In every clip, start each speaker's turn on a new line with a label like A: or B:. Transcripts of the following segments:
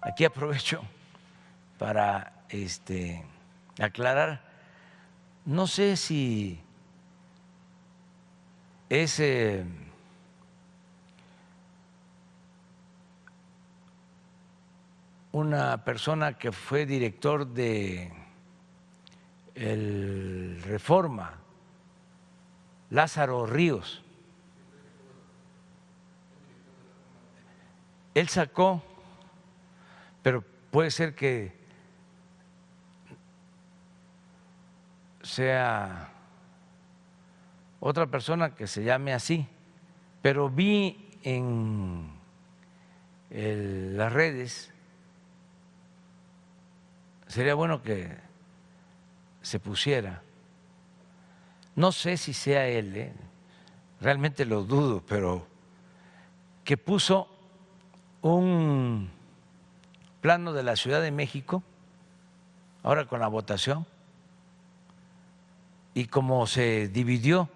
A: Aquí aprovecho para este, aclarar, no sé si es una persona que fue director de el Reforma, Lázaro Ríos. Él sacó pero puede ser que sea otra persona que se llame así, pero vi en las redes, sería bueno que se pusiera. No sé si sea él, ¿eh? realmente lo dudo, pero que puso un plano de la Ciudad de México, ahora con la votación, y como se dividió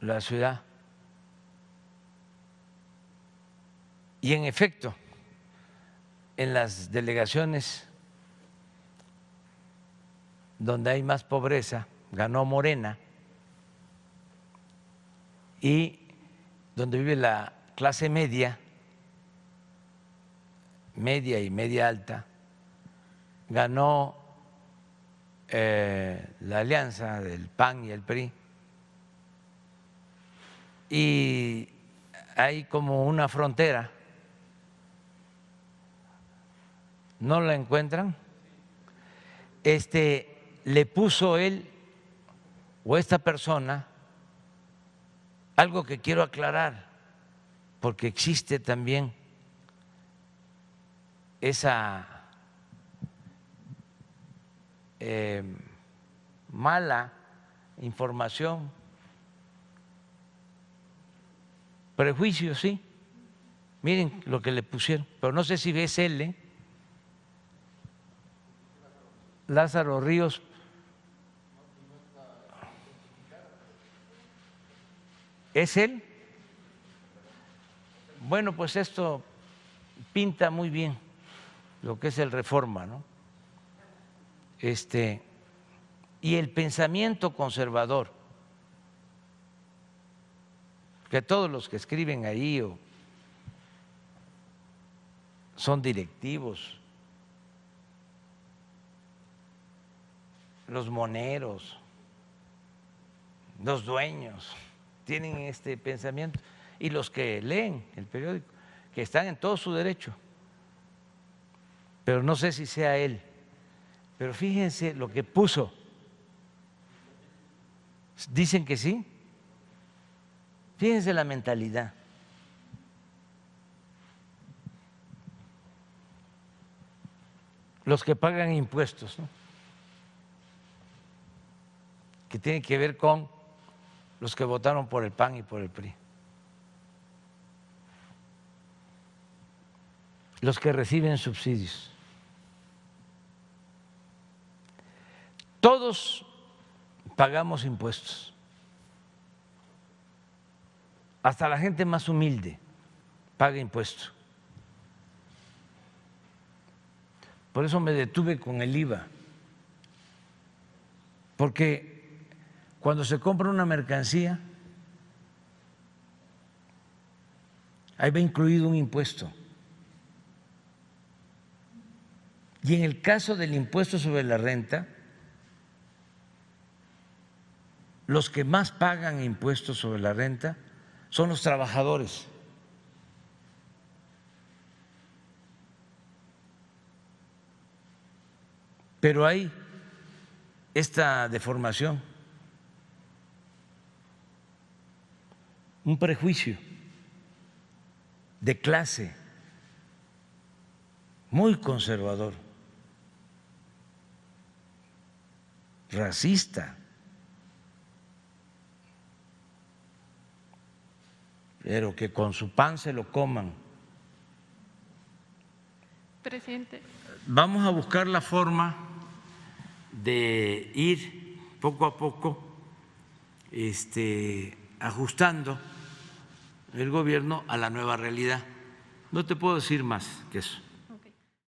A: la ciudad. Y en efecto, en las delegaciones donde hay más pobreza, ganó Morena, y donde vive la clase media, media y media alta, ganó eh, la alianza del PAN y el PRI. Y hay como una frontera. ¿No la encuentran? Este le puso él o esta persona algo que quiero aclarar, porque existe también esa em, mala información, prejuicios, sí. Miren lo que le pusieron, pero no sé si es él. Lázaro Ríos. ¿Es él? Bueno, pues esto pinta muy bien lo que es el reforma, ¿no? Este, y el pensamiento conservador, que todos los que escriben ahí o son directivos, los moneros, los dueños, tienen este pensamiento, y los que leen el periódico, que están en todo su derecho pero no sé si sea él. Pero fíjense lo que puso. Dicen que sí. Fíjense la mentalidad. Los que pagan impuestos, ¿no? que tienen que ver con los que votaron por el PAN y por el PRI. Los que reciben subsidios. pagamos impuestos, hasta la gente más humilde paga impuestos. Por eso me detuve con el IVA, porque cuando se compra una mercancía, ahí va incluido un impuesto. Y en el caso del impuesto sobre la renta, los que más pagan impuestos sobre la renta son los trabajadores. Pero hay esta deformación, un prejuicio de clase muy conservador, racista. pero que con su pan se lo coman. Presidente. Vamos a buscar la forma de ir poco a poco este, ajustando el gobierno a la nueva realidad. No te puedo decir más que eso.